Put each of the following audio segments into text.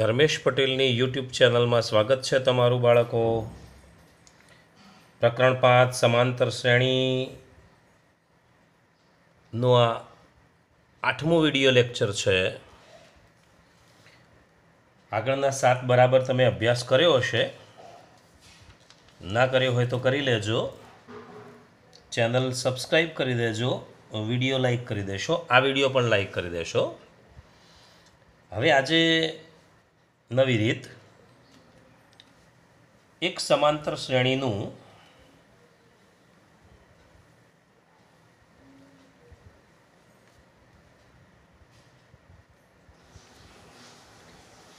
ધર્મેશ પટેલની યુટ્યુબ ચેનલમાં સ્વાગત છે તમારું બાળકો પ્રકરણ પાંચ સમાંતર શ્રેણીનો આ આઠમું વિડીયો લેક્ચર છે આગળના સાત બરાબર તમે અભ્યાસ કર્યો હશે ના કર્યો હોય તો કરી લેજો ચેનલ સબસ્ક્રાઈબ કરી દેજો વિડીયો લાઈક કરી દેશો આ વિડીયો પણ લાઈક કરી દેશો હવે આજે નવી રીત એક સમાંતર શ્રેણીનું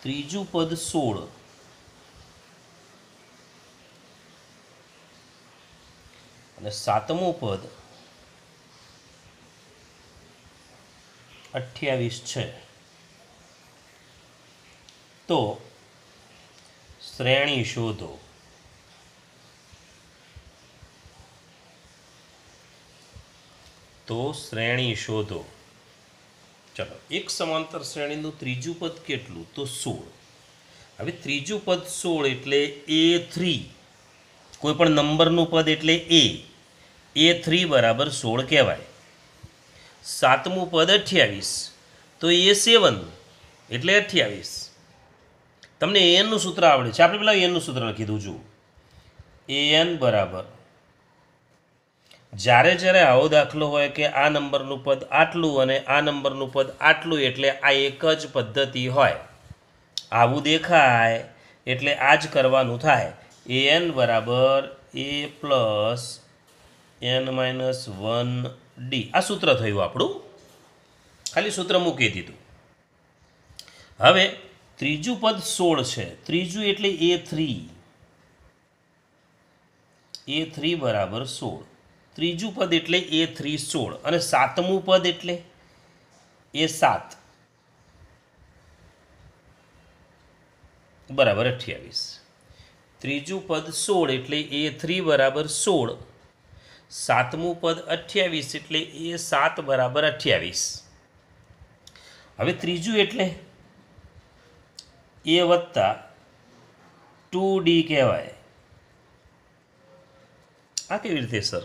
ત્રીજું પદ સોળ અને સાતમું પદ અઠ્યાવીસ છે તો શ્રેણી શોધો તો શ્રેણી શોધો ચલો એક સમાંતર શ્રેણીનું ત્રીજું પદ કેટલું તો સોળ હવે ત્રીજું પદ સોળ એટલે એ થ્રી કોઈપણ નંબરનું પદ એટલે એ એ થ્રી બરાબર સોળ કહેવાય સાતમું પદ અઠ્યાવીસ તો એ સેવન એટલે અઠ્યાવીસ તમને એનનું સૂત્ર આવડે છે આપણે પહેલાં એનનું સૂત્ર લખી દઉં છું એ એન બરાબર જ્યારે જ્યારે આવો દાખલો હોય કે આ નંબરનું પદ આટલું અને આ નંબરનું પદ આટલું એટલે આ એક જ પદ્ધતિ હોય આવું દેખાય એટલે આ જ કરવાનું થાય એ એન બરાબર a plus n minus one d આ સૂત્ર થયું આપણું ખાલી સૂત્ર મૂકી દીધું હવે ત્રીજું પદ સોળ છે ત્રીજું એટલે એ થ્રી એ થ્રી બરાબર સોળ ત્રીજું પદ એટલે એ થ્રી સોળ અને સાતમું પદ એટલે એ સાત બરાબર અઠ્યાવીસ ત્રીજું પદ સોળ એટલે એ થ્રી બરાબર સોળ સાતમું પદ અઠ્યાવીસ એટલે એ સાત બરાબર અઠ્યાવીસ હવે ત્રીજું એટલે એ વત્તા ટુ ડી કહેવાય આ કેવી રીતે સર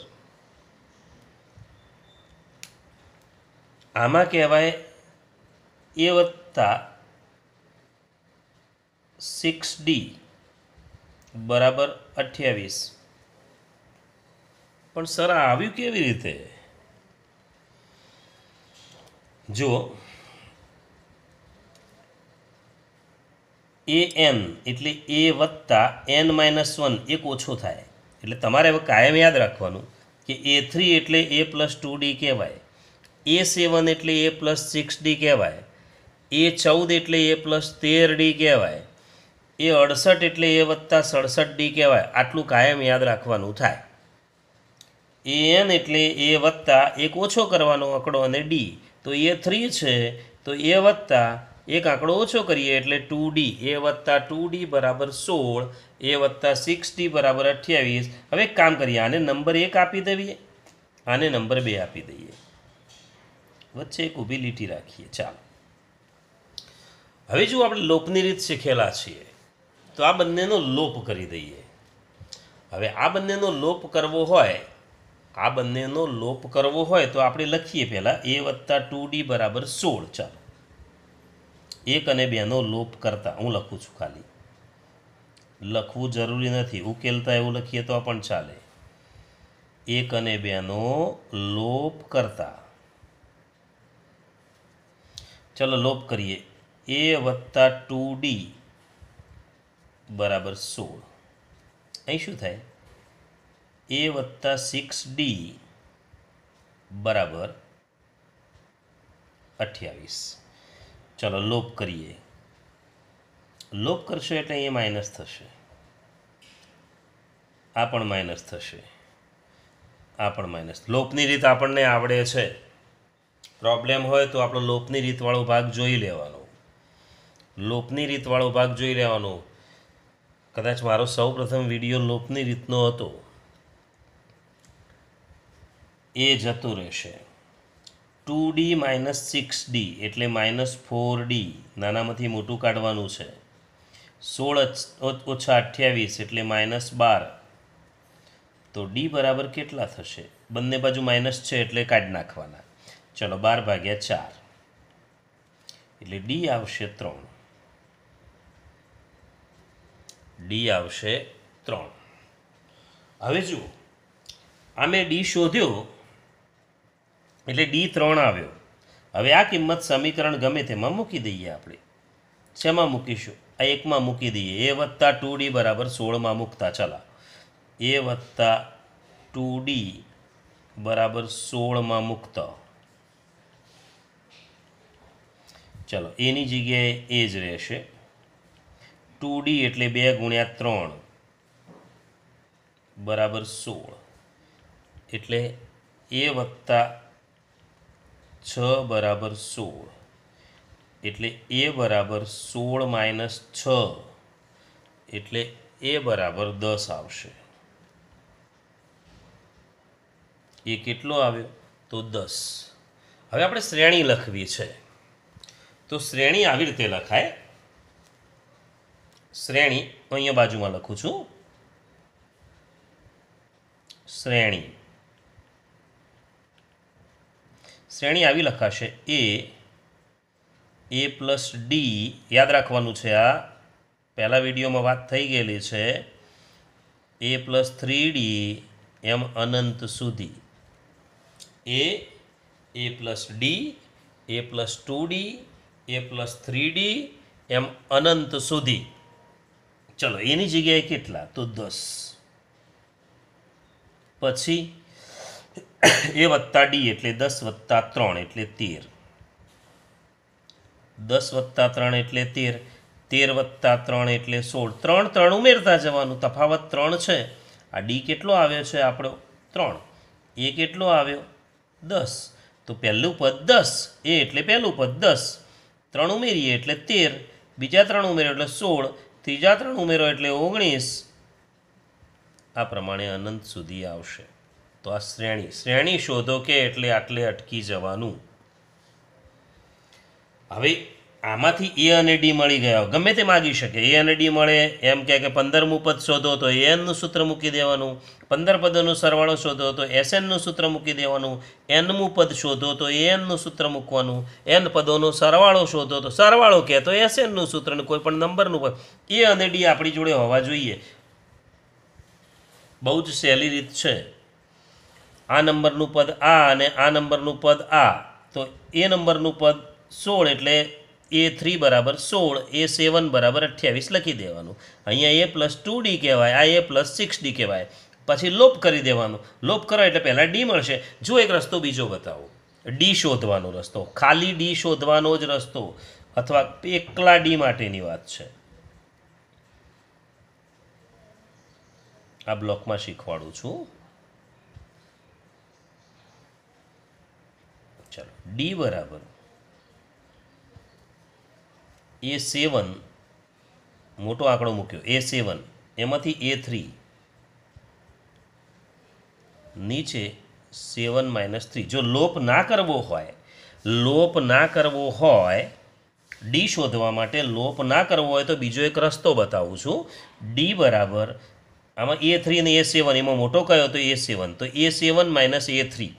આમાં કહેવાય એ વત્તા સિક્સ ડી બરાબર અઠ્યાવીસ પણ સર આવ્યું કેવી રીતે જુઓ એ એન એટલે એ વત્તા એન માઇનસ વન એક ઓછો થાય એટલે તમારે હવે કાયમ યાદ રાખવાનું કે એ થ્રી એટલે એ પ્લસ ટુ ડી કહેવાય એ સેવન એટલે એ પ્લસ સિક્સ ડી કહેવાય એ ચૌદ એટલે એ પ્લસ તેર ડી કહેવાય એ અડસઠ એટલે એ વત્તા સડસઠ ડી કહેવાય આટલું કાયમ યાદ રાખવાનું થાય એ એન એટલે એ વત્તા એક ઓછો કરવાનો અકડો અને ડી તો એ થ્રી છે તો એ વત્તા એક આંકડો ઓછો કરીએ એટલે ટુ ડી એ વત્તા ટુ ડી બરાબર સોળ એ વત્તા સિક્સ ડી બરાબર અઠ્યાવીસ હવે એક કામ કરીએ આને નંબર એક આપી દઈએ આને નંબર બે આપી દઈએ વચ્ચે એક ઊભી લીટી રાખીએ ચાલો હવે જો આપણે લોપની રીત શીખેલા છીએ તો આ બંનેનો લોપ કરી દઈએ હવે આ બંનેનો લોપ કરવો હોય આ બંનેનો લોપ કરવો હોય તો આપણે લખીએ પહેલાં એ વત્તા ટુ ડી બરાબર સોળ ચાલો એક અને બેનો લોપ કરતા હું લખું છું ખાલી લખવું જરૂરી નથી ઉકેલતા એવું લખીએ તો પણ ચાલે એક અને બેનો લોપ કરતા ચલો લોપ કરીએ એ વત્તા ટુ ડી બરાબર સોળ અહીં શું થાય એ વત્તા સિક્સ ડી બરાબર અઠ્યાવીસ ચાલો લોપ કરીએ લોપ કરશો એટલે એ માઇનસ થશે આ પણ માઇનસ થશે આ પણ માઇનસ લોપની રીત આપણને આવડે છે પ્રોબ્લેમ હોય તો આપણો લોપની રીતવાળો ભાગ જોઈ લેવાનો લોપની રીતવાળો ભાગ જોઈ લેવાનો કદાચ મારો સૌ પ્રથમ વિડીયો લોપની રીતનો હતો એ જતું રહેશે two d minus six d એટલે માઇનસ ફોર ડી નાનામાંથી મોટું કાઢવાનું છે સોળ ઓછા અઠ્યાવીસ એટલે માઇનસ બાર તો ડી બરાબર કેટલા થશે બંને બાજુ માઇનસ છે એટલે કાઢી નાખવાના ચલો બાર ભાગ્યા ચાર એટલે ડી આવશે ત્રણ ડી આવશે ત્રણ હવે જુઓ આ મેં ડી શોધ્યો એટલે ડી ત્રણ આવ્યો હવે આ કિંમત સમીકરણ ગમે તેમાં મૂકી દઈએ આપણે શેમાં મૂકીશું આ એકમાં મૂકી દઈએ એ વત્તા ટુ ડી બરાબર સોળમાં મૂકતા ચલા એ વત્તા ટુ ડી બરાબર સોળમાં મૂકતા ચલો એની જગ્યાએ એ જ રહેશે ટુ ડી એટલે બે ગુણ્યા ત્રણ બરાબર સોળ એટલે એ વત્તા છ બરાબર સોળ એટલે એ બરાબર સોળ માઇનસ છ એટલે એ બરાબર દસ આવશે એ કેટલો આવ્યો તો દસ હવે આપણે શ્રેણી લખવી છે તો શ્રેણી આવી રીતે લખાય શ્રેણી અહીંયા બાજુમાં લખું છું શ્રેણી શ્રેણી આવી લખાશે એ એ પ્લસ ડી યાદ રાખવાનું છે આ પહેલાં વિડીયોમાં વાત થઈ ગયેલી છે એ પ્લસ થ્રી ડી એમ અનંત સુધી a a plus d a plus two d a plus three d એમ અનંત સુધી ચલો એની જગ્યાએ કેટલા તો દસ પછી એ વત્તા ડી એટલે દસ વત્તા ત્રણ એટલે તેર દસ વત્તા ત્રણ એટલે તેર તેર વત્તા ત્રણ એટલે સોળ ત્રણ ત્રણ ઉમેરતા જવાનું તફાવત ત્રણ છે આ ડી કેટલો આવ્યો છે આપણો ત્રણ એ કેટલો આવ્યો દસ તો પહેલું પદ દસ એ એટલે પહેલું પદ દસ ત્રણ ઉમેરીએ એટલે તેર બીજા ત્રણ ઉમેરો એટલે સોળ ત્રીજા ત્રણ ઉમેરો એટલે ઓગણીસ આ પ્રમાણે અનંત સુધી આવશે તો આ શ્રેણી શ્રેણી શોધો કે એટલે આટલે અટકી જવાનું હવે આમાંથી એ અને ડી મળી ગયા ગમે તે માગી શકે એ અને ડી મળે એમ કહે કે પંદરમું પદ શોધો તો એનનું સૂત્ર મૂકી દેવાનું પંદર પદોનો સરવાળો શોધો તો એસએનનું સૂત્ર મૂકી દેવાનું એનમું પદ શોધો તો એનનું સૂત્ર મૂકવાનું એન પદોનો સરવાળો શોધો તો સરવાળો કહે તો એસએનનું સૂત્ર કોઈ પણ નંબરનું પદ એ અને ડી આપણી જોડે હોવા જોઈએ બહુ જ સહેલી રીત છે આ નંબરનું પદ આ અને આ નંબરનું પદ આ તો એ નંબરનું પદ સોળ એટલે એ થ્રી બરાબર સોળ એ સેવન બરાબર અઠ્યાવીસ લખી દેવાનું અહીંયા એ પ્લસ ટુ ડી કહેવાય આ એ પ્લસ સિક્સ ડી કહેવાય પછી લોપ કરી દેવાનું લોપ કરો એટલે પહેલાં ડી મળશે જો એક રસ્તો બીજો બતાવો ડી શોધવાનો રસ્તો ખાલી ડી શોધવાનો જ રસ્તો અથવા એકલા ડી માટેની વાત છે આ બ્લોકમાં શીખવાડું છું ડી બરાબર એ સેવન મોટો આંકડો મૂક્યો એ સેવન એમાંથી એ થ્રી નીચે સેવન માઇનસ થ્રી જો લોપ ના કરવો હોય લોપ ના કરવો હોય ડી શોધવા માટે લોપ ના કરવો હોય તો બીજો એક રસ્તો બતાવું છું ડી બરાબર આમાં એ થ્રી અને એ સેવન એમાં મોટો કયો તો એ સેવન તો એ સેવન માઇનસ એ થ્રી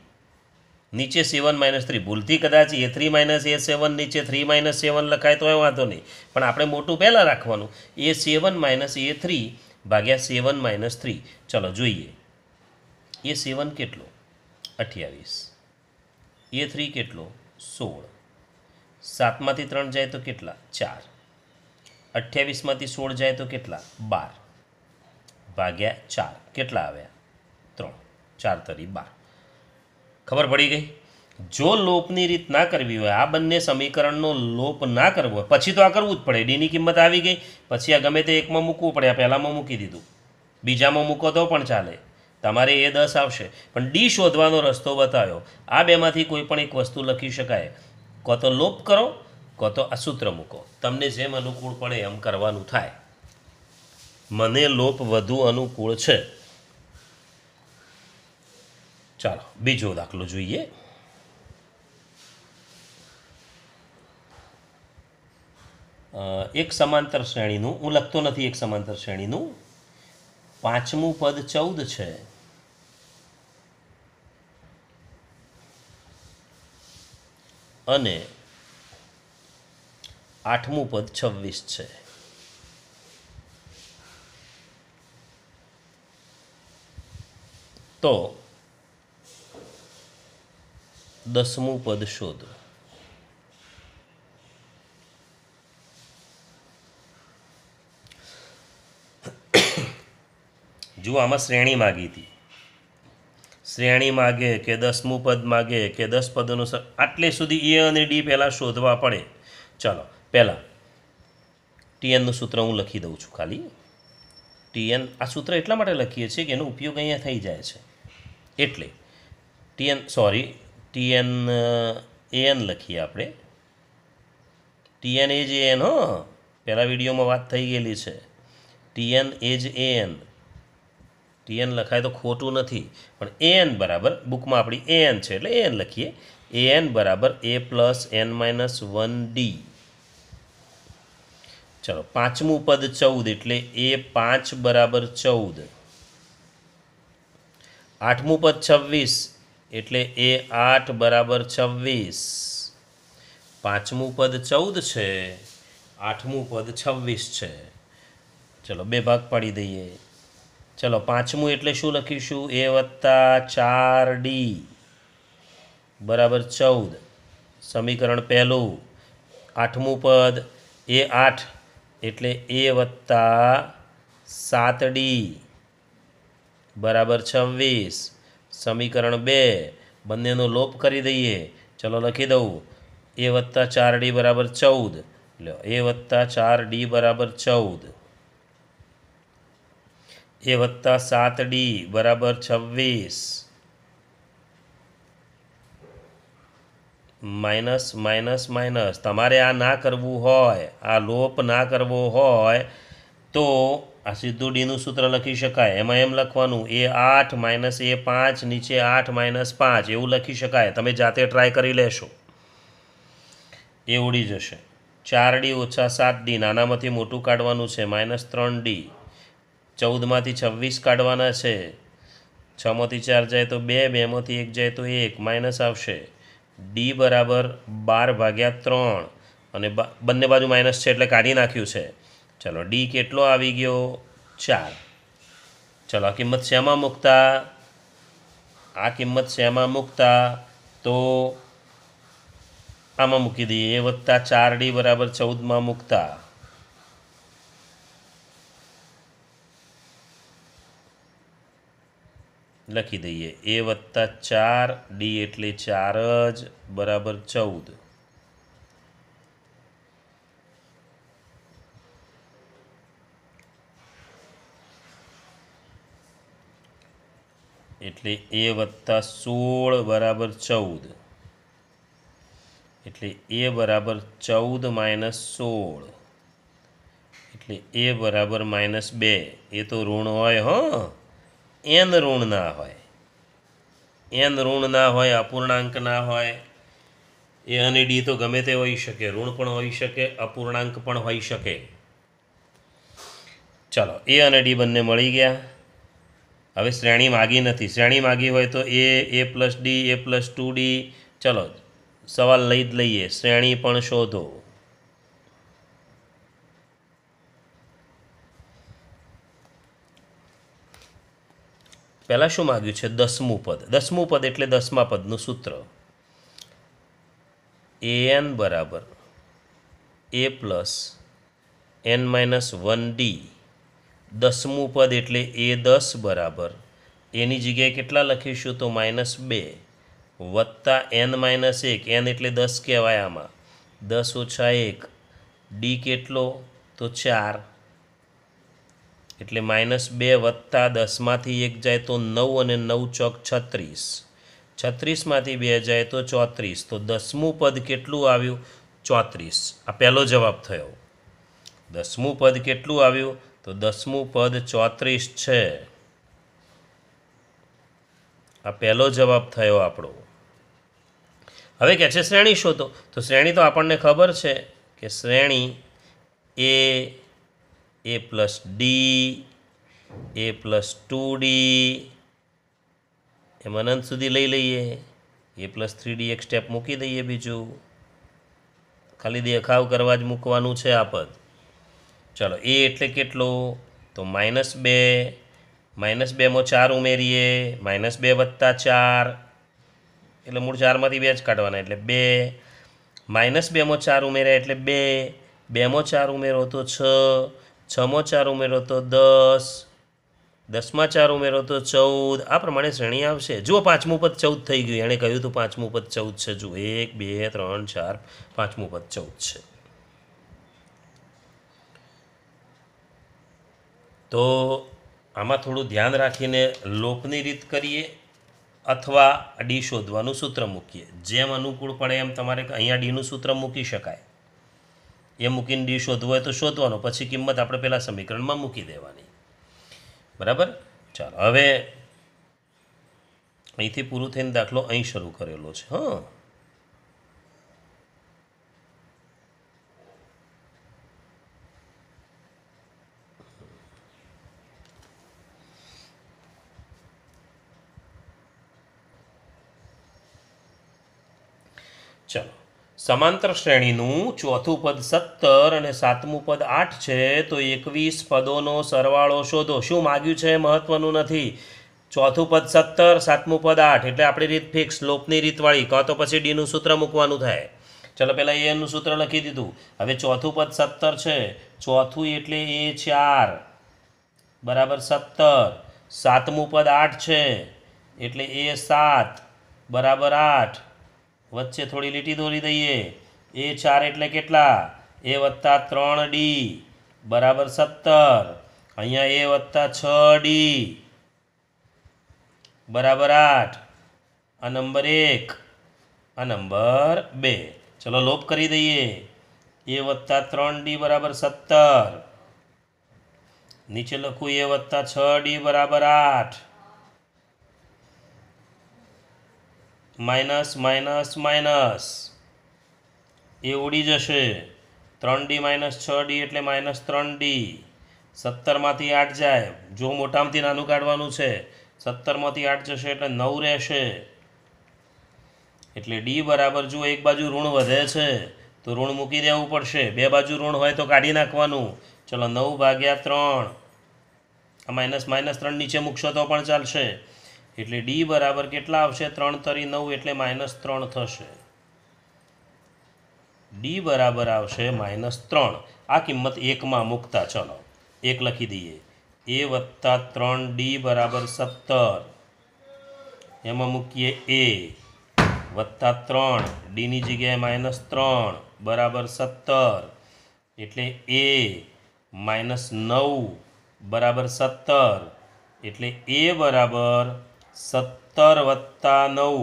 નીચે સેવન માઇનસ થ્રી ભૂલથી કદાચ એ થ્રી માઇનસ એ સેવન નીચે થ્રી માઇનસ સેવન લખાય તો એ વાંધો નહીં પણ આપણે મોટું પહેલાં રાખવાનું એ સેવન માઇનસ એ થ્રી ભાગ્યા સેવન માઇનસ થ્રી ચલો જોઈએ એ સેવન કેટલો અઠ્યાવીસ એ થ્રી કેટલો સોળ સાતમાંથી ત્રણ જાય તો કેટલા ચાર અઠ્યાવીસમાંથી સોળ જાય તો કેટલા બાર ભાગ્યા ચાર કેટલા આવ્યા ત્રણ ચાર તરી બાર ખબર પડી ગઈ જો લોપની રીત ના કરવી હોય આ બંને સમીકરણનો લોપ ના કરવો હોય પછી તો આ કરવું જ પડે ડીની કિંમત આવી ગઈ પછી આ ગમે તે એકમાં મૂકવું પડે આ પહેલાંમાં મૂકી દીધું બીજામાં મૂકો તો પણ ચાલે તમારે એ દસ આવશે પણ ડી શોધવાનો રસ્તો બતાવ્યો આ બેમાંથી કોઈ પણ એક વસ્તુ લખી શકાય કો તો લોપ કરો કો તો આ સૂત્ર મૂકો તમને જેમ અનુકૂળ પડે એમ કરવાનું થાય મને લોપ વધુ અનુકૂળ છે ચાલો બીજો દાખલો જોઈએ એક સમાંતર શ્રેણીનું હું લખતો નથી એક સમાંતર શ્રેણીનું પાંચમું પદ ચૌદ છે અને આઠમું પદ છવ્વીસ છે તો દસમું પદ શોધ જુઓ આમાં શ્રેણી માગી હતી શ્રેણી માગે કે દસમું પદ માગે કે દસ પદનું આટલે સુધી એ અને ડી પહેલાં શોધવા પડે ચાલો પહેલાં ટીએનનું સૂત્ર હું લખી દઉં છું ખાલી ટીએન આ સૂત્ર એટલા માટે લખીએ છીએ કે એનો ઉપયોગ અહીંયા થઈ જાય છે એટલે t n sorry t n n uh, લખીએ આપણે ટીએન એ એન હો પહેલાં વિડીયોમાં વાત થઈ ગયેલી છે t n a n a n t n લખાય તો ખોટું નથી પણ એન બરાબર બુકમાં આપણી એન છે એટલે એન લખીએ એન બરાબર a plus n minus one d ચલો પાંચમું પદ ચૌદ એટલે એ પાંચ બરાબર ચૌદ આઠમું પદ છવ્વીસ એટલે એ આઠ બરાબર છવ્વીસ પાંચમું પદ ચૌદ છે આઠમું પદ છવ્વીસ છે ચલો બે ભાગ પાડી દઈએ ચલો પાંચમું એટલે શું લખીશું એ વત્તા ચાર ડી બરાબર ચૌદ સમીકરણ પહેલું આઠમું પદ એ આઠ એટલે એ વત્તા સાત ડી બરાબર છવ્વીસ સમીકરણ બે બંનેનો લોપ કરી દઈએ ચલો લખી દઉં એ વત્તા ચાર ડી બરાબર ચૌદ એટલે એ વત્તા ચાર ડી બરાબર ચૌદ એ વત્તા સાત ડી બરાબર છવ્વીસ માઇનસ માઇનસ માઇનસ તમારે આ ના કરવું હોય આ લોપ ના કરવો હોય તો આ સીધું ડીનું સૂત્ર લખી શકાય એમાં એમ લખવાનું એ આઠ માઇનસ એ પાંચ નીચે આઠ માઇનસ પાંચ એવું લખી શકાય તમે જાતે ટ્રાય કરી લેશો એ ઉડી જશે ચાર ડી ઓછા સાત ડી નાનામાંથી મોટું કાઢવાનું છે માઇનસ ત્રણ ડી ચૌદમાંથી છવ્વીસ કાઢવાના છે છમાંથી ચાર જાય તો બે બેમાંથી એક જાય તો એક માઇનસ આવશે ડી બરાબર બાર ભાગ્યા ત્રણ અને બંને બાજુ માઇનસ છે એટલે કાઢી નાખ્યું છે ચલો ડી કેટલો આવી ગયો ચાર ચલો આ કિંમત શેમાં મૂકતા આ કિંમત શેમાં મૂકતા તો આમાં મૂકી દઈએ એ વત્તા ચાર ડી બરાબર ચૌદમાં મૂકતા લખી દઈએ એ વત્તા ચાર ડી એટલે ચાર જ બરાબર ચૌદ એટલે એ વત્તા સોળ બરાબર ચૌદ એટલે એ બરાબર ચૌદ માઇનસ સોળ એટલે એ બરાબર માઇનસ બે એ તો ઋણ હોય હ એન ઋણ ના હોય એન ઋણ ના હોય અપૂર્ણાંક ના હોય એ અને ડી તો ગમે તે હોઈ શકે ઋણ પણ હોઈ શકે અપૂર્ણાંક પણ હોઈ શકે ચલો એ અને ડી બંને મળી ગયા હવે શ્રેણી માગી નથી શ્રેણી માગી હોય તો a a plus d a plus two d ચલો સવાલ લઈ જ લઈએ શ્રેણી પણ શોધો પહેલાં શું માગ્યું છે દસમું પદ દસમું પદ એટલે દસમા પદનું સૂત્ર એ એન બરાબર a plus n minus one d દસમું પદ એટલે એ દસ બરાબર એની જગ્યાએ કેટલા લખીશું તો માઇનસ બે વત્તા એન માઇનસ એક એન એટલે દસ કહેવાય આમાં દસ ઓછા એક ડી કેટલો તો ચાર એટલે માઇનસ બે વત્તા દસમાંથી એક જાય તો નવ અને નવ ચોક છત્રીસ છત્રીસમાંથી બે જાય તો ચોત્રીસ તો દસમું પદ કેટલું આવ્યું ચોત્રીસ આ પહેલો જવાબ થયો દસમું પદ કેટલું આવ્યું તો દસમું પદ ચોત્રીસ છે આ પહેલો જવાબ થયો આપણો હવે કહે છે શ્રેણી શોધો તો શ્રેણી તો આપણને ખબર છે કે શ્રેણી a a plus d a plus two d એમ અનંત સુધી લઈ લઈએ એ પ્લસ થ્રી ડી એક સ્ટેપ મૂકી દઈએ બીજું ખાલી દેખાવ કરવા જ મૂકવાનું છે આ પદ ચાલો એ એટલે કેટલો તો માઇનસ બે માઇનસ બેમાં ચાર ઉમેરીએ માઇનસ બે વત્તા ચાર એટલે મૂળ ચારમાંથી બે જ કાઢવાના એટલે બે માઇનસ બેમાં ચાર ઉમેર્યા એટલે બે બેમો ચાર ઉમેરો તો છ છમાં ચાર ઉમેરો તો દસ દસમાં ચાર ઉમેરો તો ચૌદ આ પ્રમાણે શ્રેણી આવશે જુઓ પાંચમું પદ ચૌદ થઈ ગયું એણે કહ્યું તો પાંચમું પદ ચૌદ છે જુઓ એક બે ત્રણ ચાર પાંચમું પદ ચૌદ છે તો આમાં થોડું ધ્યાન રાખીને લોપની રીત કરીએ અથવા ડી શોધવાનું સૂત્ર મૂકીએ જેમ અનુકૂળ પડે એમ તમારે અહીંયા ડીનું સૂત્ર મૂકી શકાય એ મૂકીને ડી શોધવું હોય તો શોધવાનો પછી કિંમત આપણે પહેલાં સમીકરણમાં મૂકી દેવાની બરાબર ચાલો હવે અહીંથી પૂરું થઈને દાખલો અહીં શરૂ કરેલો છે હં સમાંતર શ્રેણીનું ચોથું પદ સત્તર અને સાતમું પદ આઠ છે તો એકવીસ પદોનો સરવાળો શોધો શું માગ્યું છે મહત્ત્વનું નથી ચોથું પદ સત્તર સાતમું પદ આઠ એટલે આપણી રીત ફિક્સ લોપની રીતવાળી કાં તો પછી ડીનું સૂત્ર મૂકવાનું થાય ચલો પહેલાં એનું સૂત્ર લખી દીધું હવે ચોથું પદ સત્તર છે ચોથું એટલે એ ચાર બરાબર સત્તર સાતમું પદ આઠ છે એટલે એ સાત બરાબર આઠ વચ્ચે થોડી લીટી દોરી દઈએ એ ચાર એટલે કેટલા એ વત્તા ત્રણ ડી બરાબર સત્તર અહીંયા એ વત્તા છ ડી બરાબર આઠ આ નંબર એક આ નંબર બે ચલો લોપ કરી દઈએ એ વત્તા ત્રણ ડી બરાબર સત્તર નીચે લખું એ વત્તા છ ડી બરાબર આઠ માઇનસ માઇનસ માઇનસ એ ઉડી જશે ત્રણ ડી માઇનસ છ ડી એટલે માઇનસ ત્રણ ડી સત્તરમાંથી આઠ જાય જો મોટામાંથી નાનું કાઢવાનું છે સત્તરમાંથી આઠ જશે એટલે નવ રહેશે એટલે ડી બરાબર જો એક બાજુ ઋણ વધે છે તો ઋણ મૂકી દેવું પડશે બે બાજુ ઋણ હોય તો કાઢી નાખવાનું ચલો નવ ભાગ્યા ત્રણ આ માઇનસ માઇનસ ત્રણ નીચે મૂકશો તો પણ ચાલશે એટલે ડી બરાબર કેટલા આવશે ત્રણ તરી નવ એટલે માઇનસ ત્રણ થશે ડી બરાબર આવશે માઇનસ ત્રણ આ કિંમત એકમાં મૂકતા ચલો એક લખી દઈએ એ વત્તા ત્રણ ડી બરાબર સત્તર એમાં મૂકીએ એ વત્તા ત્રણ ડીની જગ્યાએ માઇનસ ત્રણ બરાબર સત્તર એટલે એ માઇનસ નવ બરાબર સત્તર એટલે એ બરાબર સત્તર વત્તા નવ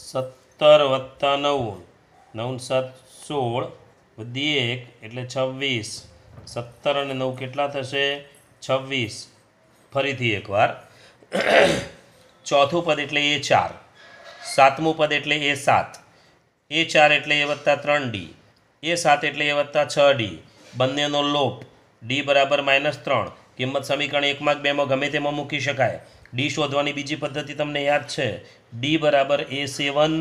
સત્તર વત્તા નવ નવ સાત સોળ વધી એક એટલે છવ્વીસ સત્તર અને નવ કેટલા થશે છવ્વીસ ફરીથી એકવાર ચોથું પદ એટલે એ ચાર સાતમું પદ એટલે એ સાત એ ચાર એટલે એ વત્તા ત્રણ ડી એ સાત એટલે એ વત્તા છ ડી બંનેનો લોપ ડી બરાબર માઇનસ ત્રણ કિંમત સમીકરણ એકમાં બેમાં ગમે તેમાં મૂકી શકાય ડી શોધવાની બીજી પદ્ધતિ તમને યાદ છે ડી બરાબર એ સેવન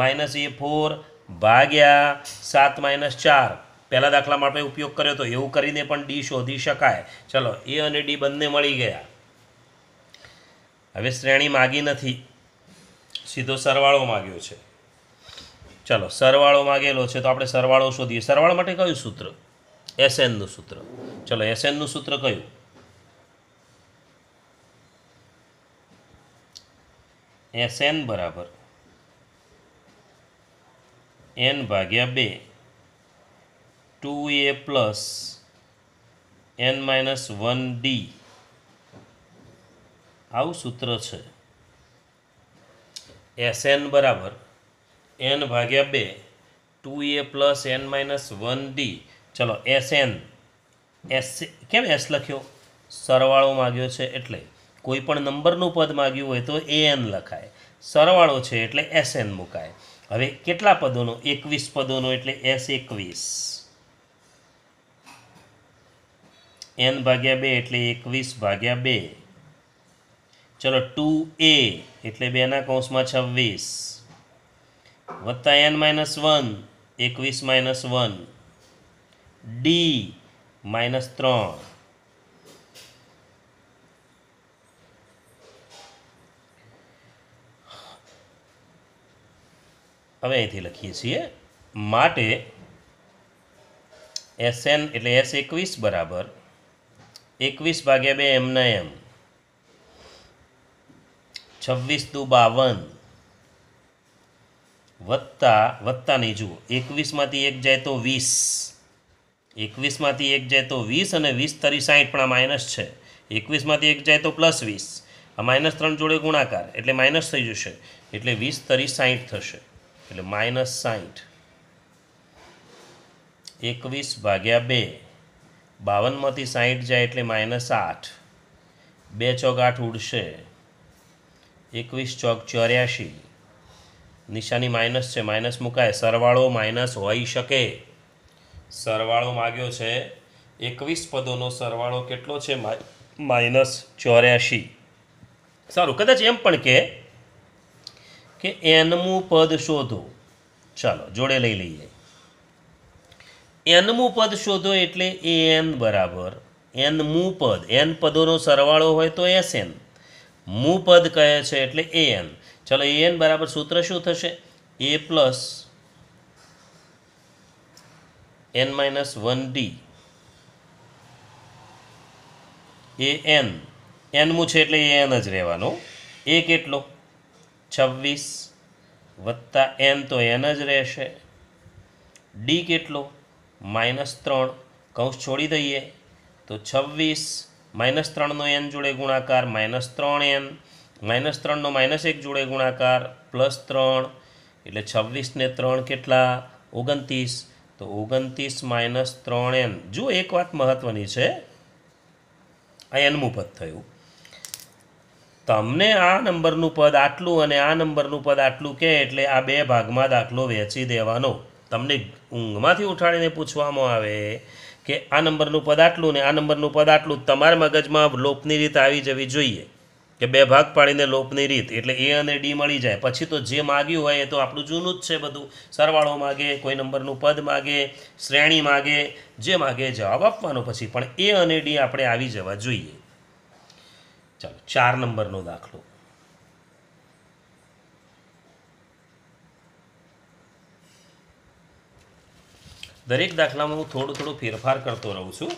માઇનસ એ ફોર ભાગ્યા સાત માઇનસ ચાર પહેલાં દાખલામાં આપણે ઉપયોગ કર્યો હતો એવું કરીને પણ ડી શોધી શકાય ચલો એ અને ડી બંને મળી ગયા હવે શ્રેણી માગી નથી સીધો સરવાળો માગ્યો છે ચલો સરવાળો માગેલો છે તો આપણે સરવાળો શોધીએ સરવાળો માટે કયું સૂત્ર એસએનનું સૂત્ર ચલો એસએનનું સૂત્ર કયું એસ એન બરાબર એન ભાગ્યા બે two a plus n minus one d આવું સૂત્ર છે એસ એન બરાબર એન ભાગ્યા બે two a plus n minus one d ચલો એસ એન એસ કેમ એસ લખ્યો સરવાળો માગ્યો છે એટલે કોઈ પણ નંબરનું પદ માગ્યું હોય તો એ એન લખાય સરવાળો છે એટલે એસ એન મુકાય હવે કેટલા પદોનો એકવીસ પદોનો એટલે એસ એકવીસ એન ભાગ્યા બે એટલે એકવીસ ભાગ્યા બે ચલો ટુ એ એટલે બેના કૌંસમાં છવ્વીસ વત્તા એન માઇનસ વન એકવીસ માઇનસ વન ડી માઇનસ ત્રણ હવે અહીંથી લખીએ છીએ માટે એસએન એટલે એસ એકવીસ બરાબર એકવીસ ભાગ્યા બે એમના એમ છવ્વીસ દુ બાવન વત્તા વત્તા નહીં જુઓ એકવીસમાંથી એક જાય તો વીસ એકવીસમાંથી એક જાય તો વીસ અને વીસ તરી સાહીઠ પણ આ માઇનસ છે એકવીસમાંથી એક જાય તો પ્લસ વીસ આ માઇનસ ત્રણ જોડે ગુણાકાર એટલે માઇનસ થઈ જશે એટલે વીસ તરી સાહીઠ થશે એટલે માઇનસ સાહીઠ એકવીસ ભાગ્યા બે બાવનમાંથી સાહીઠ જાય એટલે માઇનસ આઠ બે ચોક આઠ ઉડશે એકવીસ ચોક ચોર્યાસી નિશાની માઇનસ છે માઇનસ મુકાય સરવાળો માઇનસ હોઈ શકે સરવાળો માગ્યો છે એકવીસ પદોનો સરવાળો કેટલો છે માઇનસ ચોર્યાસી સારું કદાચ એમ પણ કે કે એનમું પદ શોધો ચાલો જોડે લઈ લઈએ એનમું પદ શોધો એટલે એ એન બરાબર એનમું પદ એન પદોનો સરવાળો હોય તો એસ એન મૂ પદ કહે છે એટલે એ એન ચાલો એ એન બરાબર સૂત્ર શું થશે a plus n minus one d a n એનમું છે એટલે એ એન જ રહેવાનું એ કેટલો છવ્વીસ વત્તા એન તો એન જ રહેશે ડી કેટલો માઇનસ ત્રણ કૌંસ છોડી દઈએ તો છવ્વીસ માઇનસ ત્રણનો એન જોડે ગુણાકાર માઇનસ ત્રણ એન માઇનસ ત્રણનો માઇનસ એક જોડે ગુણાકાર પ્લસ ત્રણ એટલે છવ્વીસને ત્રણ કેટલા ઓગણત્રીસ તો ઓગણત્રીસ માઇનસ ત્રણ એન જો એક વાત મહત્ત્વની છે આ એન મુફત થયું તમને આ નંબરનું પદ આટલું અને આ નંબરનું પદ આટલું કહે એટલે આ બે ભાગમાં દાખલો વેચી દેવાનો તમને ઊંઘમાંથી ઉઠાડીને પૂછવામાં આવે કે આ નંબરનું પદ આટલું ને આ નંબરનું પદ આટલું તમારા મગજમાં લોપની રીત આવી જવી જોઈએ કે બે ભાગ પાડીને લોપની રીત એટલે એ અને ડી મળી જાય પછી તો જે માગ્યું હોય એ તો આપણું જૂનું જ છે બધું સરવાળો માગે કોઈ નંબરનું પદ માગે શ્રેણી માગે જે માગે જવાબ આપવાનો પછી પણ એ અને ડી આપણે આવી જવા જોઈએ ચાલો ચાર નંબરનો દાખલો દરેક દાખલામાં હું થોડો થોડો ફેરફાર કરતો રહું છું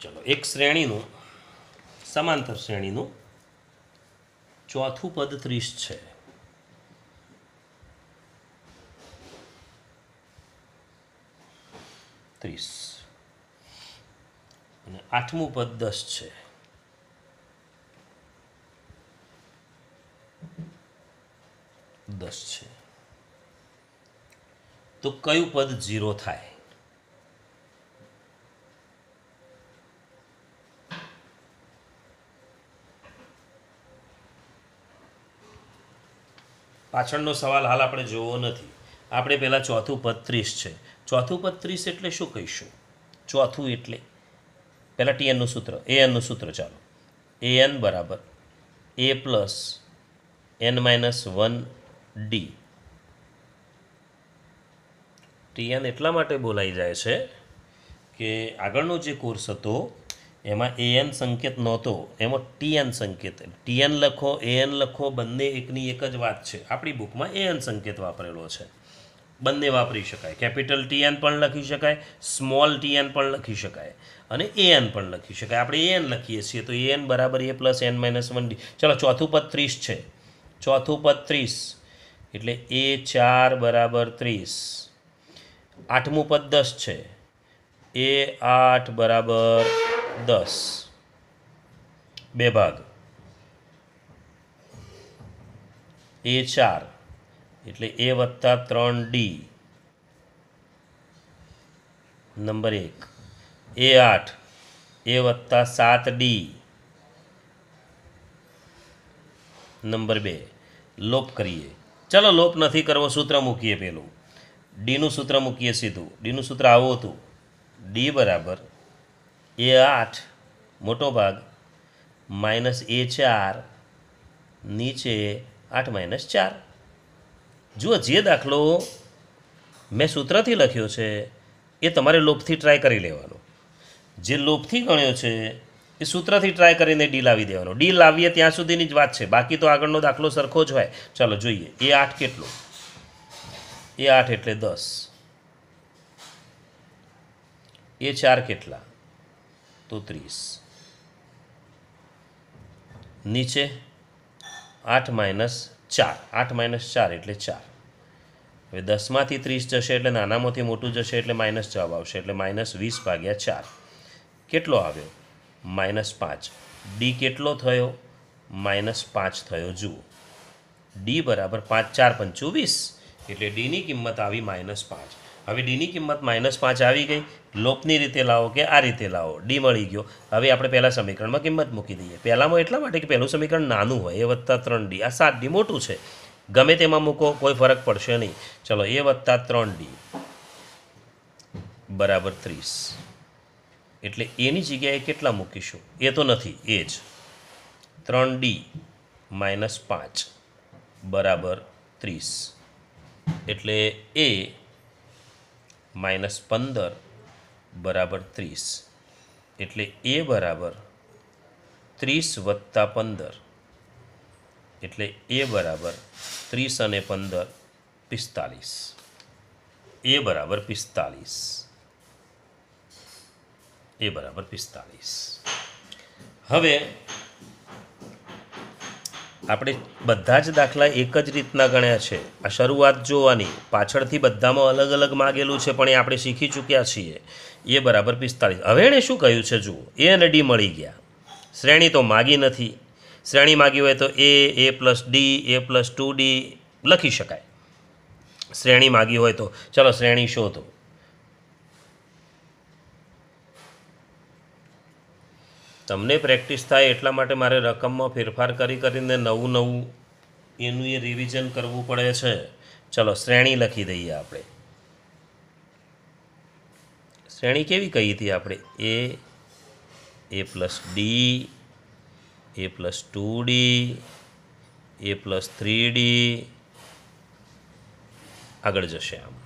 ચલો એક શ્રેણીનું સમાંતર શ્રેણીનું ચોથું પદ ત્રીસ છે ત્રીસ અને આઠમું પદ દસ છે દસ છે તો કયું પદ ઝીરો થાય પાછળનો સવાલ હાલ આપણે જોવો નથી આપણે પહેલાં ચોથું પદ ત્રીસ છે ચોથું પદ ત્રીસ એટલે શું કહીશું ચોથું એટલે પહેલાં ટીએનનું સૂત્ર એ એનનું સૂત્ર ચાલો એ એન બરાબર a plus n minus one d t n એટલા માટે બોલાઈ જાય છે કે આગળનો જે કોર્સ હતો એમાં એએન સંકેત નહોતો એમાં ટી ટીએન સંકેત ટી એન લખો એએન લખો બંને એકની એક જ વાત છે આપણી બુકમાં એએન સંકેત વાપરેલો છે બંને વાપરી શકાય કેપિટલ ટીએન પણ લખી શકાય સ્મોલ ટીએન પણ લખી શકાય અને એએન પણ લખી શકાય આપણે એએન લખીએ છીએ તો એએન બરાબર a plus n minus one d ચાલો ચોથું પદ ત્રીસ છે ચોથું પદ ત્રીસ એટલે એ ચાર બરાબર ત્રીસ આઠમું પદ દસ છે એ આઠ બરાબર દસ બે ભાગ એ ચાર એટલે એ વત્તા ત્રણ ડી નંબર એક એ આઠ એ વત્તા સાત ડી નંબર બે લોપ કરીએ ચલો લોપ નથી કરવો સૂત્ર મૂકીએ પેલું ડીનું સૂત્ર મૂકીએ સીધું ડીનું સૂત્ર આવું હતું ડી બરાબર એ આઠ મોટો ભાગ માઇનસ એ ચાર નીચે આઠ માઇનસ ચાર જુઓ જે દાખલો મેં સૂત્રથી લખ્યો છે એ તમારે લોભથી ટ્રાય કરી લેવાનો જે લોભથી ગણ્યો છે એ સૂત્રથી ટ્રાય કરીને ડી લાવી દેવાનો ડી લાવીએ ત્યાં સુધીની જ વાત છે બાકી તો આગળનો દાખલો સરખો જ હોય ચાલો જોઈએ એ આઠ કેટલો એ આઠ એટલે દસ એ ચાર કેટલા તો ત્રીસ નીચે આઠ માઇનસ ચાર આઠ માઇનસ ચાર એટલે ચાર હવે દસમાંથી ત્રીસ જશે એટલે નાનામાંથી મોટું જશે એટલે માઇનસ જવાબ આવશે એટલે માઇનસ વીસ ભાગ્યા ચાર કેટલો આવ્યો માઇનસ પાંચ ડી કેટલો થયો માઇનસ પાંચ થયો જુઓ ડી બરાબર પાંચ ચાર પંચોવીસ એટલે ડીની કિંમત આવી માઇનસ પાંચ હવે ડીની કિંમત માઇનસ પાંચ આવી ગઈ લોપની રીતે લાવો કે આ રીતે લાવો ડી મળી ગયો હવે આપણે પહેલાં સમીકરણમાં કિંમત મૂકી દઈએ પહેલાંમાં એટલા માટે કે પહેલું સમીકરણ નાનું હોય એ વત્તા ત્રણ ડી આ સાત ડી મોટું છે ગમે તેમાં મૂકો કોઈ ફરક પડશે નહીં ચલો એ વત્તા ત્રણ ડી બરાબર ત્રીસ એટલે એની જગ્યાએ કેટલા મૂકીશું એ તો નથી એ જ ત્રણ ડી માઇનસ પાંચ બરાબર ત્રીસ એટલે એ માઇનસ પંદર બરાબર ત્રીસ એટલે એ બરાબર ત્રીસ વત્તા પંદર એટલે એ બરાબર ત્રીસ અને પંદર પિસ્તાલીસ એ બરાબર પિસ્તાલીસ એ બરાબર પિસ્તાલીસ હવે આપણે બધા જ દાખલા એક જ રીતના ગણ્યા છે આ શરૂઆત જોવાની પાછળથી બધામાં અલગ અલગ માગેલું છે પણ એ આપણે શીખી ચૂક્યા છીએ એ બરાબર પિસ્તાળીસ હવે એણે શું કહ્યું છે જુઓ એ અને ડી મળી ગયા શ્રેણી તો માગી નથી શ્રેણી માગી હોય તો a a plus d a plus two d લખી શકાય શ્રેણી માગી હોય તો ચલો શ્રેણી શોધો તમને પ્રેક્ટિસ થાય એટલા માટે મારે રકમમાં ફેરફાર કરી કરીને નવું નવું એનું એ રિવિઝન કરવું પડે છે ચલો શ્રેણી લખી દઈએ આપણે શ્રેણી કેવી કહી હતી આપણે a a plus d a plus two d a plus three d આગળ જશે આમ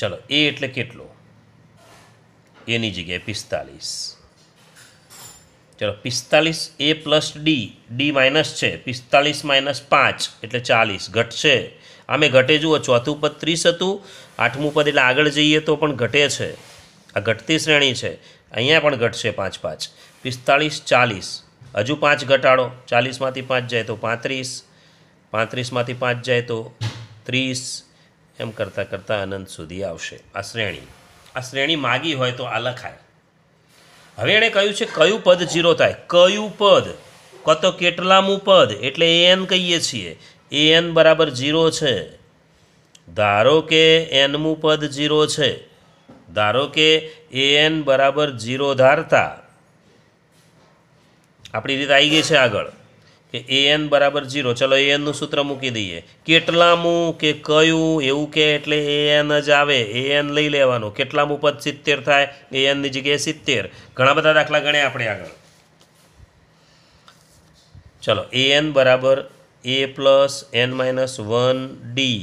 ચલો એ એટલે કેટલો એની જગ્યાએ પિસ્તાલીસ ચલો પિસ્તાલીસ a plus d d minus છે પિસ્તાલીસ માઇનસ પાંચ એટલે ચાલીસ ઘટશે આમે ઘટે જુઓ ચોથું પદ ત્રીસ હતું આઠમું પદ એટલે આગળ જઈએ તો પણ ઘટે છે આ ઘટતી શ્રેણી છે અહીંયા પણ ઘટશે પાંચ પાંચ પિસ્તાલીસ ચાલીસ હજુ પાંચ ઘટાડો ચાલીસમાંથી પાંચ જાય તો પાંત્રીસ પાંત્રીસમાંથી પાંચ જાય તો ત્રીસ એમ કરતાં કરતાં અનંત સુધી આવશે આ શ્રેણી આ શ્રેણી માગી હોય તો આ લખાય હવે એણે કહ્યું છે કયું પદ જીરો થાય કયું પદ કતો કેટલામું પદ એટલે એન કહીએ છીએ એન બરાબર જીરો છે ધારો કે એનમું પદ જીરો છે ધારો કે એન બરાબર જીરો ધારતા આપણી રીત આવી ગઈ છે આગળ કે એ એન બરાબર ઝીરો ચલો એ એનનું સૂત્ર મૂકી દઈએ કેટલામું કે કયું એવું કે એટલે એ એન જ આવે એ એન લઈ લેવાનું કેટલામું પદ સિત્તેર થાય એ એનની જગ્યાએ સિત્તેર ઘણા બધા દાખલા ગણ્યા આપણે આગળ ચલો એ એન બરાબર a plus n minus one d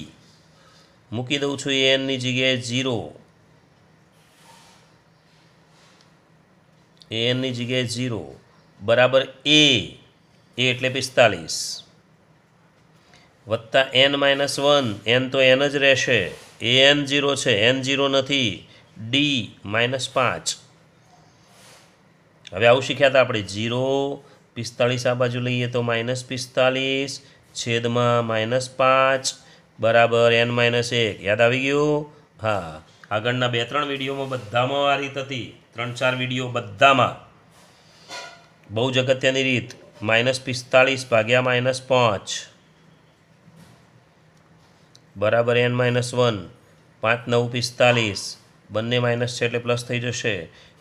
મૂકી દઉં છું એ એનની જગ્યાએ ઝીરો એ એનની જગ્યાએ ઝીરો બરાબર એ એ એટલે પિસ્તાલીસ વત્તા એન માઇનસ વન એન તો એન જ રહેશે એ એન જીરો છે એન જીરો નથી ડી માઇનસ પાંચ હવે આવું શીખ્યા હતા આપણે જીરો પિસ્તાળીસ આ બાજુ લઈએ તો માઇનસ પિસ્તાલીસ છેદમાં માઇનસ પાંચ બરાબર એન માઇનસ એક યાદ આવી ગયું હા આગળના બે ત્રણ વિડીયોમાં બધામાં આ રીત હતી ત્રણ ચાર વિડીયો બધામાં બહુ જ અગત્યની રીત માઇનસ પિસ્તાળીસ ભાગ્યા માઇનસ પાંચ બરાબર એન માઇનસ વન પાંચ નવ પિસ્તાલીસ બંને માઇનસ છે એટલે પ્લસ થઈ જશે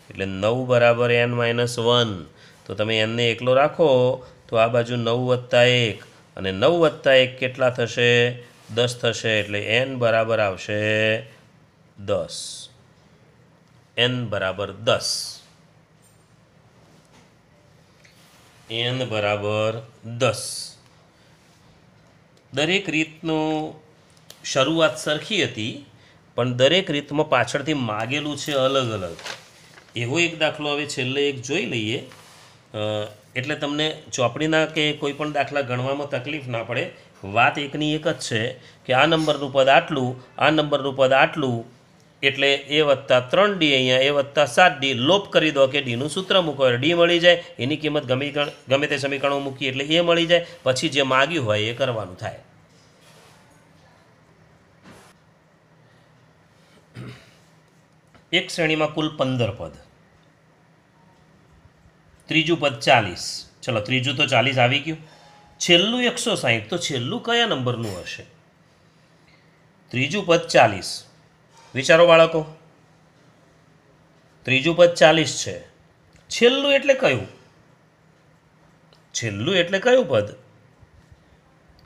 એટલે નવ બરાબર એન માઇનસ વન તો તમે એનને એકલો રાખો તો આ બાજુ નવ વત્તા એક અને નવ વત્તા એક કેટલા થશે દસ થશે એટલે એન બરાબર આવશે દસ એન બરાબર દસ એન બરાબર દસ દરેક રીતનો શરૂઆત સરખી હતી પણ દરેક રીતમાં પાછળથી માગેલું છે અલગ અલગ એવો એક દાખલો હવે છેલ્લે એક જોઈ લઈએ એટલે તમને ચોપડીના કે કોઈપણ દાખલા ગણવામાં તકલીફ ના પડે વાત એકની એક જ છે કે આ નંબરનું પદ આટલું આ નંબરનું પદ આટલું એટલે એ વત્તા ત્રણ ડી અહીંયા એ વત્તા સાત ડી લોપ કરી દો કે ડીનું સૂત્ર મૂકો એટલે ડી મળી જાય એની કિંમત ગમે ગમે તે સમીકરણો મૂકી એટલે એ મળી જાય પછી જે માગ્યું હોય એ કરવાનું થાય એક શ્રેણીમાં કુલ પંદર પદ ત્રીજું પદ ચાલીસ ચલો ત્રીજું તો ચાલીસ આવી ગયું છેલ્લું એકસો સાહીઠ તો છેલ્લું કયા નંબરનું હશે ત્રીજું પદ ચાલીસ વિચારો બાળકો ત્રીજું પદ ચાલીસ છે છેલ્લું એટલે કયું છેલ્લું એટલે કયું પદ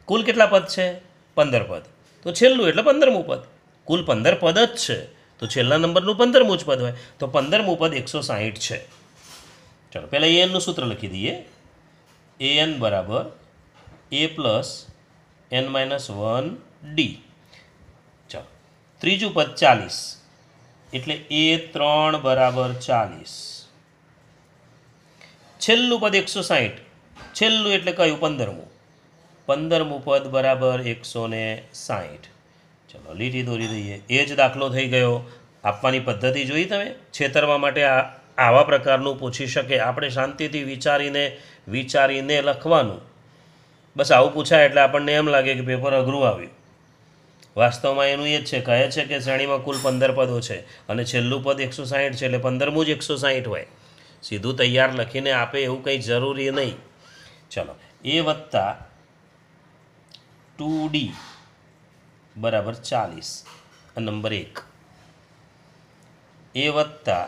કુલ કેટલા પદ છે પંદર પદ તો છેલ્લું એટલે પંદરમું પદ કુલ પંદર પદ જ છે તો છેલ્લા નંબરનું પંદરમું જ પદ હોય તો પંદરમું પદ એકસો સાહીઠ છે ચાલો પહેલાં એએનનું સૂત્ર લખી દઈએ એ એન બરાબર a plus n minus one d ત્રીજું પદ ચાલીસ એટલે એ ત્રણ બરાબર ચાલીસ છેલ્લું પદ એકસો સાહીઠ છેલ્લું એટલે કયું પંદરમું પંદરમું પદ બરાબર એકસો ને સાહીઠ ચલો લીટી દોરી દઈએ એ જ દાખલો થઈ ગયો આપવાની પદ્ધતિ જોઈ તમે છેતરવા માટે આ આવા પ્રકારનું પૂછી શકે આપણે શાંતિથી વિચારીને વિચારીને લખવાનું બસ આવું પૂછાય એટલે આપણને એમ લાગે કે પેપર અઘરું આવ્યું વાસ્તવમાં એનું એ જ છે કહે છે કે શ્રેણીમાં કુલ પંદર પદો છે અને છેલ્લું પદ એકસો સાહીઠ છે એટલે પંદરમું જ એકસો સાહીઠ હોય સીધું તૈયાર લખીને આપે એવું કંઈ જરૂરી નહીં ચલો એ વત્તા ટુ ડી બરાબર ચાલીસ નંબર એક એ વત્તા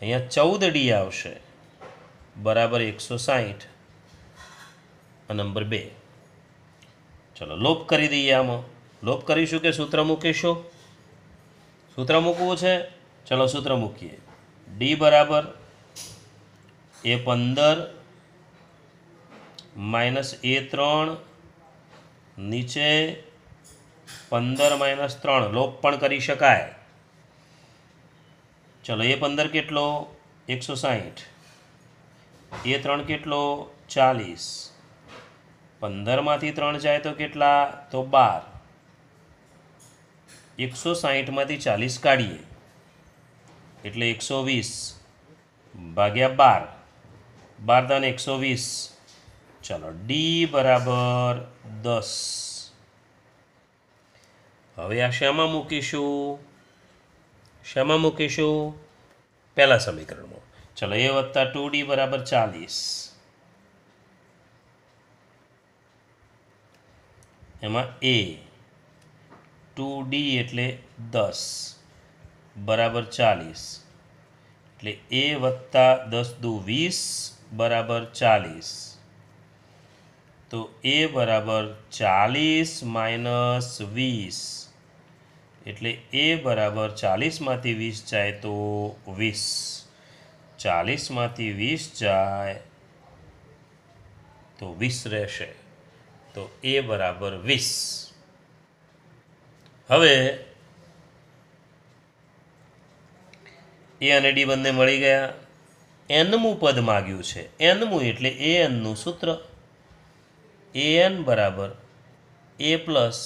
અહીંયા ચૌદ ડી આવશે બરાબર એકસો સાહીઠ નંબર બે ચલો લોપ કરી દઈએ આમાં લોપ કરીશું કે સૂત્ર મૂકીશું સૂત્ર મૂકવું છે ચલો સૂત્ર મૂકીએ ડી બરાબર એ પંદર માઇનસ એ ત્રણ નીચે પંદર માઇનસ ત્રણ લોપ પણ કરી શકાય ચલો એ પંદર કેટલો એકસો સાહીઠ એ ત્રણ કેટલો ચાલીસ પંદરમાંથી ત્રણ જાય તો કેટલા તો બાર એકસો સાહીઠમાંથી ચાલીસ કાઢીએ એટલે એકસો વીસ ભાગ્યા બાર બાર દાન એકસો વીસ ચાલો ડી બરાબર દસ હવે આ શામાં મૂકીશું શામાં મૂકીશું પહેલાં સમીકરણમાં ચાલો એ વત્તા ટુ ડી બરાબર ચાલીસ એમાં એ ટુ ડી એટલે દસ બરાબર ચાલીસ એટલે એ વત્તા દસ દુ વીસ બરાબર ચાલીસ તો એ બરાબર ચાલીસ માઇનસ વીસ એટલે એ બરાબર ચાલીસમાંથી વીસ જાય તો વીસ ચાલીસમાંથી વીસ જાય તો વીસ રહેશે તો એ બરાબર વીસ હવે એ અને ડી બંને મળી ગયા એનમું પદ માગ્યું છે એનમું એટલે એ એનનું સૂત્ર એ એન બરાબર a plus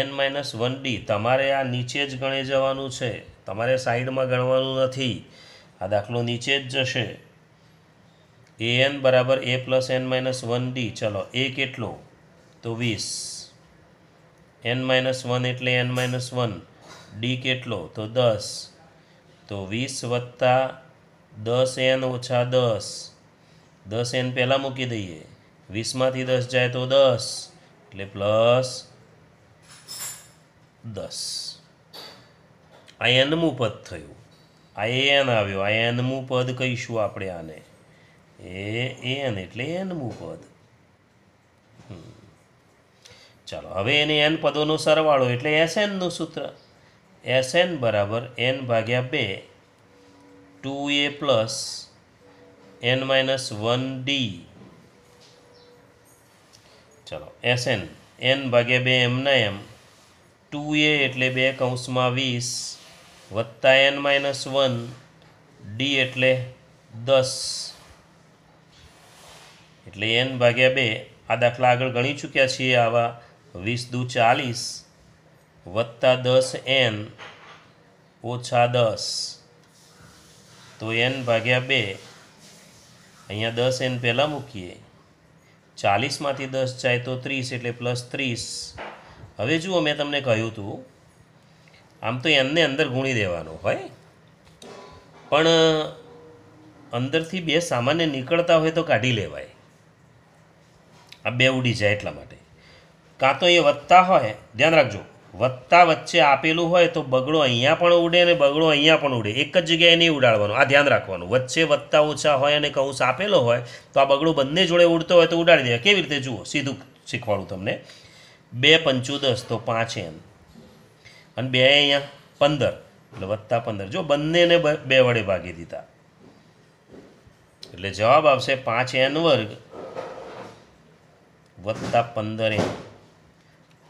n minus one d તમારે આ નીચે જ ગણે જવાનું છે તમારે સાઈડમાં ગણવાનું નથી આ દાખલો નીચે જ જશે એ એન બરાબર a plus n minus one d ચલો એ કેટલો તો વીસ એન માઇનસ વન એટલે એન માઇનસ વન ડી કેટલો તો દસ તો વીસ વત્તા દસ એન ઓછા દસ દસ એન પહેલાં મૂકી દઈએ વીસમાંથી દસ જાય તો દસ એટલે પ્લસ દસ આ એનમું પદ થયું આ એન આવ્યો આ એનમું પદ કહીશું આપણે આને એ એન એટલે એનમું પદ હમ ચાલો હવે એની એન પદોનો સરવાળો એટલે એસ એનનું સૂત્ર એસ એન બરાબર એન ભાગ્યા બે two a plus n minus one d ચાલો એસ એન એન ભાગ્યા બે એમના એમ ટુ એ એટલે બે કૌંસમાં વીસ વત્તા એન માઇનસ વન ડી એટલે દસ એટલે એન ભાગ્યા બે આ દાખલા આગળ ગણી ચૂક્યા છીએ આવા વીસ દુ ચાલીસ વત્તા દસ એન ઓછા દસ તો એન ભાગ્યા બે અહીંયા દસ એન પહેલાં મૂકીએ ચાલીસમાંથી દસ જાય તો ત્રીસ એટલે પ્લસ ત્રીસ હવે જુઓ મેં તમને કહ્યું હતું આમ તો એનને અંદર ગુણી દેવાનો હોય પણ અંદરથી બે સામાન્ય નીકળતા હોય તો કાઢી લેવાય આ બે ઉડી જાય એટલા માટે કાં તો એ વત્તા હોય ધ્યાન રાખજો વત્તા વચ્ચે આપેલું હોય તો બગડો અહીંયા પણ ઉડે અને બગડો અહીંયા પણ ઉડે એક જ જગ્યાએ નહીં ઉડાડવાનું આ ધ્યાન રાખવાનું વચ્ચે વત્તા ઓછા હોય અને કૌંસ આપેલો હોય તો આ બગડો બંને જોડે ઉડતો હોય તો ઉડાડી દેવા કેવી રીતે જુઓ સીધું શીખવાડું તમને બે પંચો દસ તો પાંચ એમ અને બે અહીંયા પંદર એટલે વત્તા પંદર જો બંનેને બે વડે ભાગી દીધા એટલે જવાબ આવશે પાંચ એન વર્ગ વત્તા પંદર એમ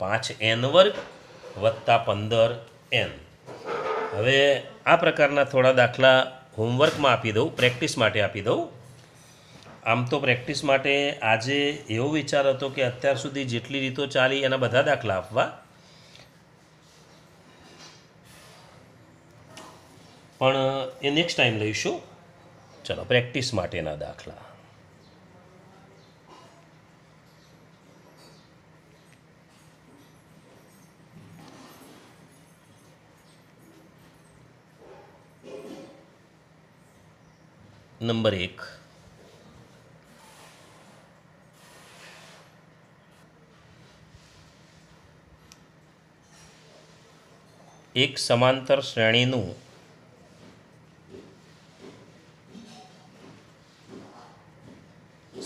પાંચ એન વર્ગ વત્તા પંદર એન હવે આ પ્રકારના થોડા દાખલા હોમવર્કમાં આપી દઉં પ્રેક્ટિસ માટે આપી દઉં આમ તો પ્રેક્ટિસ માટે આજે એવો વિચાર હતો કે અત્યાર સુધી જેટલી રીતો ચાલી એના બધા દાખલા આપવા પણ એ નેક્સ્ટ ટાઈમ લઈશું ચલો પ્રેક્ટિસ માટેના દાખલા નંબર એક એક સમાંતર શ્રેણીનું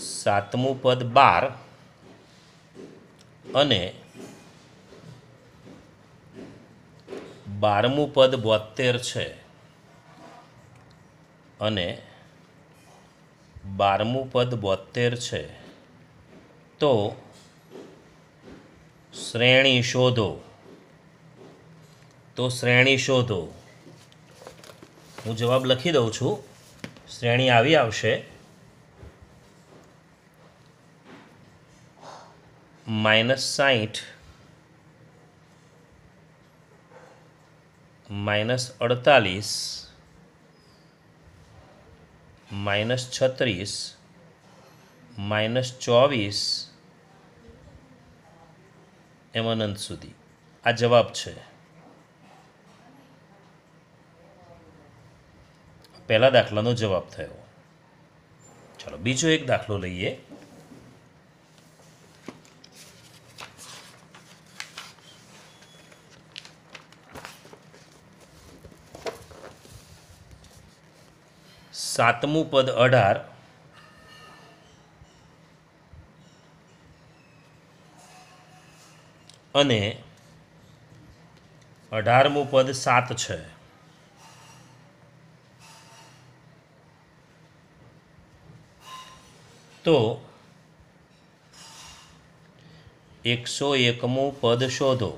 સાતમું પદ બાર અને બારમું પદ બોતેર છે અને બારમું પદ બોતેર છે તો શ્રેણી શોધો તો શ્રેણી શોધો હું જવાબ લખી દઉં છું શ્રેણી આવી આવશે માઇનસ સાહીઠ માઇનસ અડતાલીસ માઇનસ છત્રીસ માઇનસ ચોવીસ એમ અનંત સુધી આ જવાબ છે પહેલા દાખલાનો જવાબ થયો ચાલો બીજો એક દાખલો લઈએ સાતમું પદ અઢાર અને અઢારમું પદ સાત છે તો એકસો એકમું પદ શોધો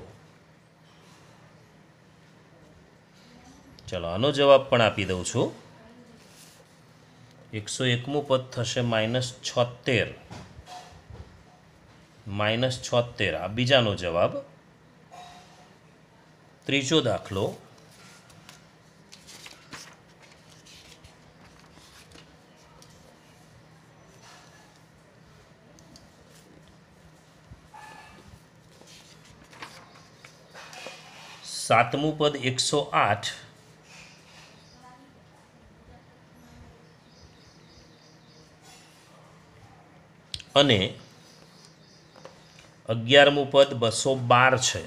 ચલો આનો જવાબ પણ આપી દઉં છું એકસો એકમું પદ થશે માઇનસ છોતેર માઇનસ છોતેર આ બીજાનો જવાબ ત્રીજો દાખલો સાતમું પદ એકસો આઠ અને અગિયારમું પદ બસો બાર છે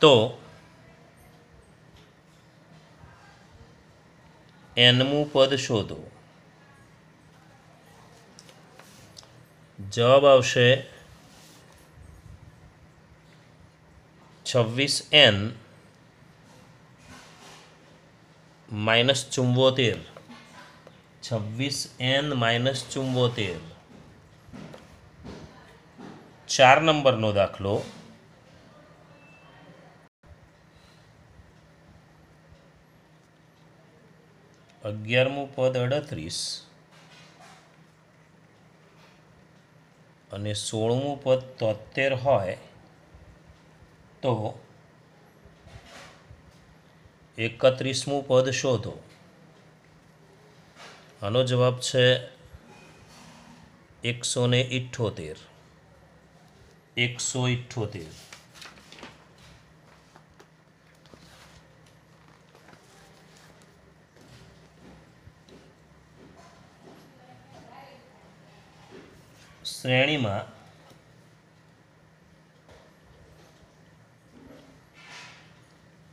તો એનમું પદ શોધો જવાબ આવશે છવ્વીસ એન માઇનસ ચુંબોતેર છવ્વીસ એન માઇનસ ચુંબોતેર ચાર નંબરનો દાખલો અગિયારમું પદ અડત્રીસ અને સોળમું પદ તોતેર હોય તો એકત્રીસમું પદ શોધો આનો જવાબ છે એકસો ને ઇઠ્ઠોતેર એકસો ઇઠ્ઠોતેર શ્રેણીમાં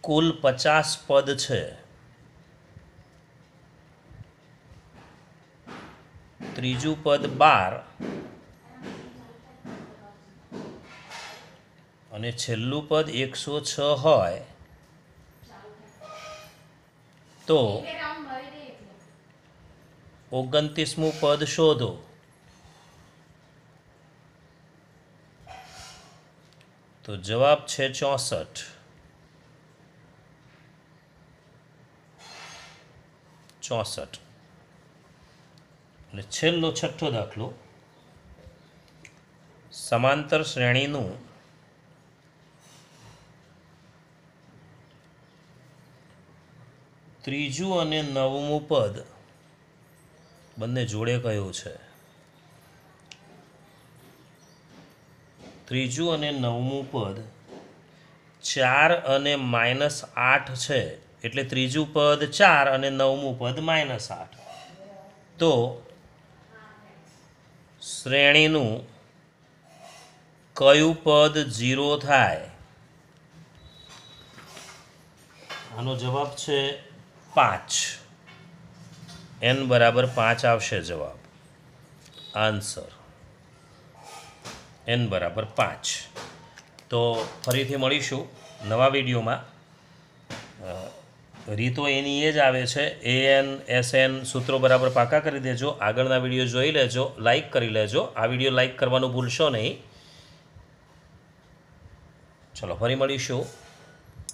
કુલ પચાસ પદ છે ત્રીજું પદ બાર અને છેલ્લું પદ એકસો છ હોય તો ઓગણત્રીસમું પદ શોધો તો જવાબ છે ચોસઠ ચોસઠ અને છેલ્લો છઠ્ઠો દાખલો સમાંતર શ્રેણીનું ત્રીજું અને નવમું પદ બંને જોડે કયું છે ત્રીજું અને નવમું પદ ચાર અને માઇનસ આઠ છે એટલે ત્રીજું પદ ચાર અને નવમું પદ માઇનસ આઠ તો શ્રેણીનું કયું પદ ઝીરો થાય આનો જવાબ છે પાંચ એન બરાબર પાંચ આવશે જવાબ આન્સર એન બરાબર પાંચ તો ફરીથી મળીશું નવા વિડીયોમાં રીતો એની એ જ આવે છે એ એન એસ એન સૂત્રો બરાબર પાકા કરી દેજો આગળના વિડીયો જોઈ લેજો લાઇક કરી લેજો આ વિડીયો લાઇક કરવાનું ભૂલશો નહીં ચલો ફરી મળીશું